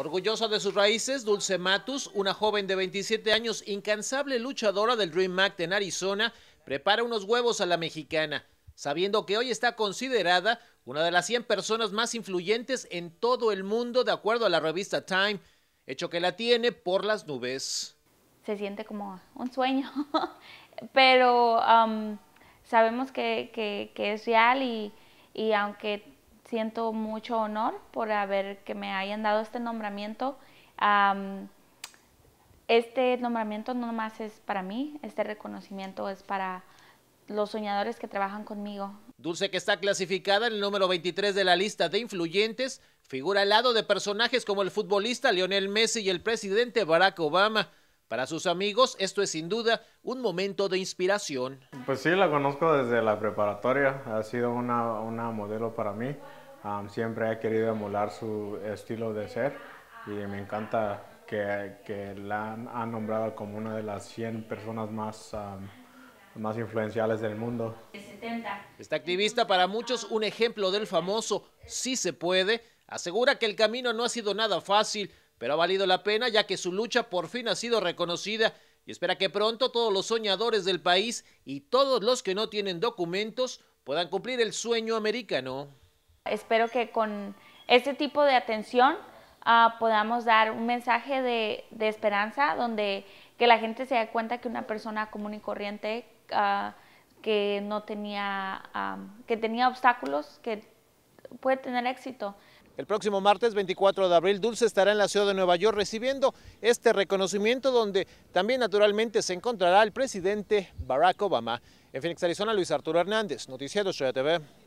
Orgullosa de sus raíces, Dulce Matus, una joven de 27 años, incansable luchadora del Dream Act en Arizona, prepara unos huevos a la mexicana, sabiendo que hoy está considerada una de las 100 personas más influyentes en todo el mundo, de acuerdo a la revista Time, hecho que la tiene por las nubes. Se siente como un sueño, pero um, sabemos que, es real y, y aunque siento mucho honor por haber que me hayan dado este nombramiento. este nombramiento no más es para mí, este reconocimiento es para los soñadores que trabajan conmigo. Dulce, que está clasificada en el número 23 de la lista de influyentes, figura al lado de personajes como el futbolista Lionel Messi y el presidente Barack Obama. Para sus amigos, esto es sin duda un momento de inspiración. Pues sí, la conozco desde la preparatoria, ha sido una, una modelo para mí siempre ha querido emular su estilo de ser y me encanta que, la han, nombrado como una de las 100 personas más, más influenciales del mundo. Esta activista para muchos un ejemplo del famoso si se puede, asegura que el camino no ha sido nada fácil, pero ha valido la pena ya que su lucha por fin ha sido reconocida y espera que pronto todos los soñadores del país y todos los que no tienen documentos puedan cumplir el sueño americano. Espero que con este tipo de atención ah, podamos dar un mensaje de, esperanza donde que la gente se dé cuenta que una persona común y corriente ah, que no tenía, ah, que tenía obstáculos, que puede tener éxito. El próximo martes 24 de abril, Dulce estará en la ciudad de Nueva York recibiendo este reconocimiento donde también naturalmente se encontrará el presidente Barack Obama. En Phoenix, Arizona, Luis Arturo Hernández, Noticiero Ciudad TV.